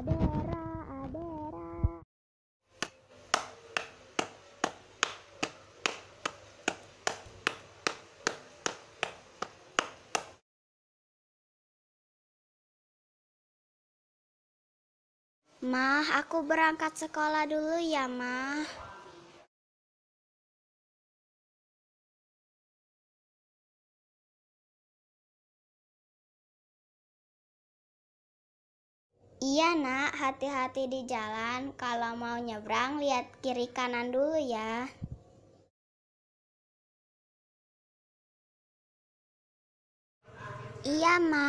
Adera, Mah, aku berangkat sekolah dulu ya, Mah. Iya nak, hati-hati di jalan. Kalau mau nyebrang, lihat kiri kanan dulu ya. Iya, ma.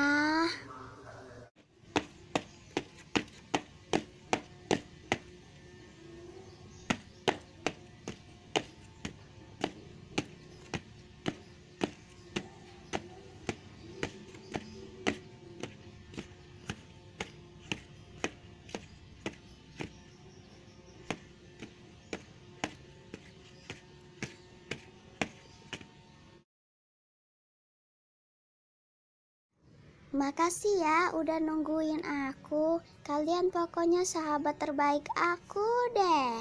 Makasih ya udah nungguin aku. Kalian pokoknya sahabat terbaik aku deh.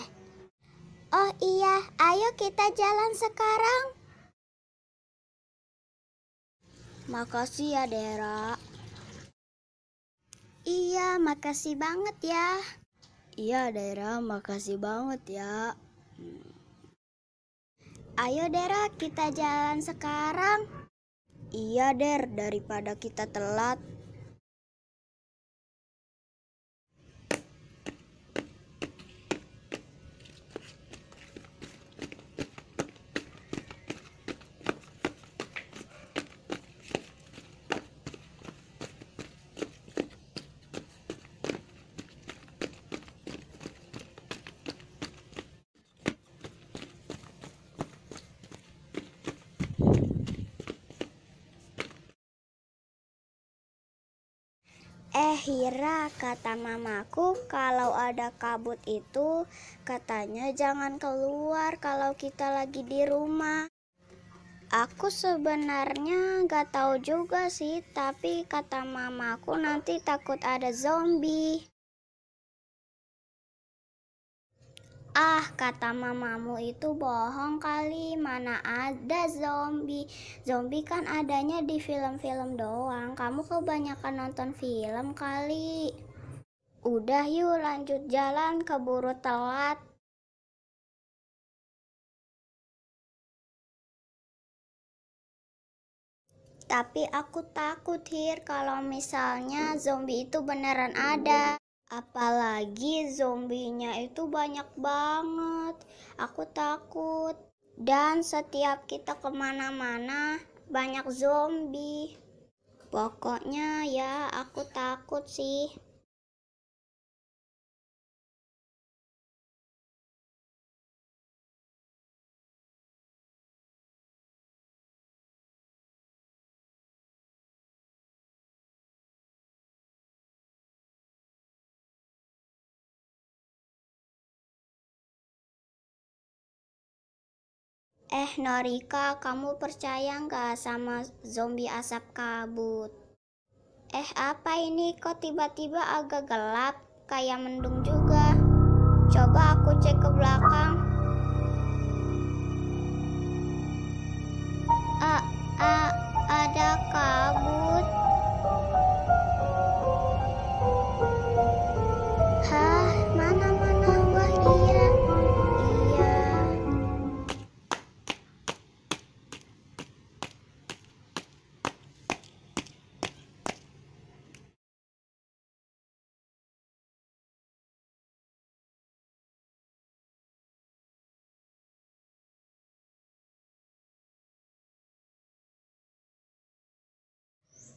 Oh iya, ayo kita jalan sekarang. Makasih ya, Dera. Iya, makasih banget ya. Iya, Dera, makasih banget ya. Ayo, Dera, kita jalan sekarang. Iya, Der, daripada kita telat. Zahira, kata mamaku, kalau ada kabut itu, katanya jangan keluar kalau kita lagi di rumah. Aku sebenarnya gak tahu juga sih, tapi kata mamaku nanti takut ada zombie. Ah, kata mamamu itu bohong kali. Mana ada zombie? Zombie kan adanya di film-film doang. Kamu kebanyakan nonton film kali. Udah yuk lanjut jalan keburu telat. Tapi aku takut, Hir, kalau misalnya zombie itu beneran ada. Apalagi zombinya itu banyak banget. Aku takut. Dan setiap kita kemana-mana banyak zombie. Pokoknya ya aku takut sih. Eh Norika, kamu percaya nggak sama zombie asap kabut? Eh apa ini kok tiba-tiba agak gelap, kayak mendung juga. Coba aku cek ke belakang.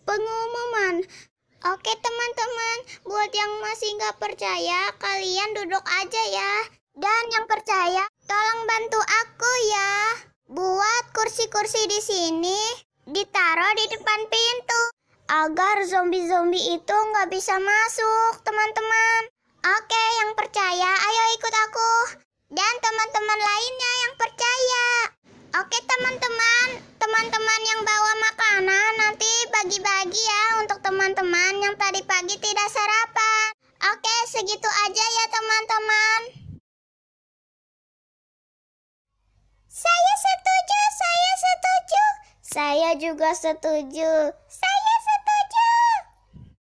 pengumuman. Oke teman-teman, buat yang masih nggak percaya, kalian duduk aja ya. Dan yang percaya, tolong bantu aku ya. Buat kursi-kursi di sini, ditaruh di depan pintu. Agar zombie-zombie itu nggak bisa masuk, teman-teman. Oke, yang percaya, ayo ikut aku. Dan teman-teman lainnya yang percaya. Oke teman-teman, teman-teman yang bawa bagi-bagi ya untuk teman-teman yang tadi pagi tidak sarapan. Oke, segitu aja ya teman-teman. Saya setuju, saya setuju. Saya juga setuju.